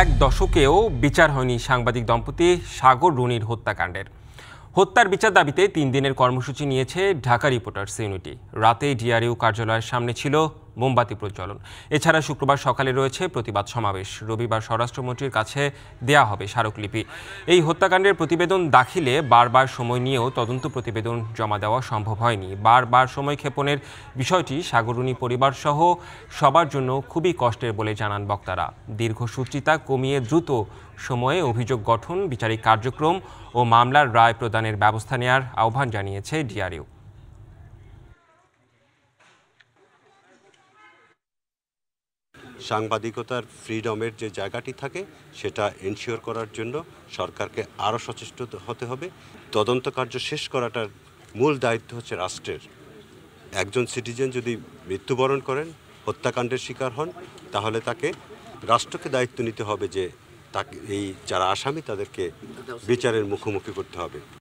এক দশকেও বিচার হয়নি সাংবাদিক দম্পতি সাগর রুনির হত্যাকাণ্ডের হত্যার বিচার দাবিতে তিন দিনের কর্মসূচি নিয়েছে ঢাকা রিপোর্টার্স ইউনিটি রাতে ডিআরইউ কার্যালয়ের সামনে ছিল মোমবাতি প্রজ্বলন এছাড়া শুক্রবার সকালে রয়েছে প্রতিবাদ সমাবেশ রবিবার স্বরাষ্ট্রমন্ত্রীর কাছে দেয়া হবে স্মারকলিপি এই হত্যাকাণ্ডের প্রতিবেদন দাখিলে বারবার সময় নিয়েও তদন্ত প্রতিবেদন জমা দেওয়া সম্ভব হয়নি বারবার সময় ক্ষেপণের বিষয়টি সাগরুণী পরিবারসহ সবার জন্য খুবই কষ্টের বলে জানান বক্তারা দীর্ঘসূচিতা কমিয়ে দ্রুত সময়ে অভিযোগ গঠন বিচারিক কার্যক্রম ও মামলার রায় প্রদানের ব্যবস্থা নেয়ার আহ্বান জানিয়েছে ডিআরইউ সাংবাদিকতার ফ্রিডমের যে জায়গাটি থাকে সেটা এনশিওর করার জন্য সরকারকে আরও সচেষ্ট হতে হবে তদন্ত কার্য শেষ করাটার মূল দায়িত্ব হচ্ছে রাষ্ট্রের একজন সিটিজেন যদি মৃত্যুবরণ করেন হত্যাকাণ্ডের শিকার হন তাহলে তাকে রাষ্ট্রকে দায়িত্ব নিতে হবে যে তাকে এই যারা আসামি তাদেরকে বিচারের মুখোমুখি করতে হবে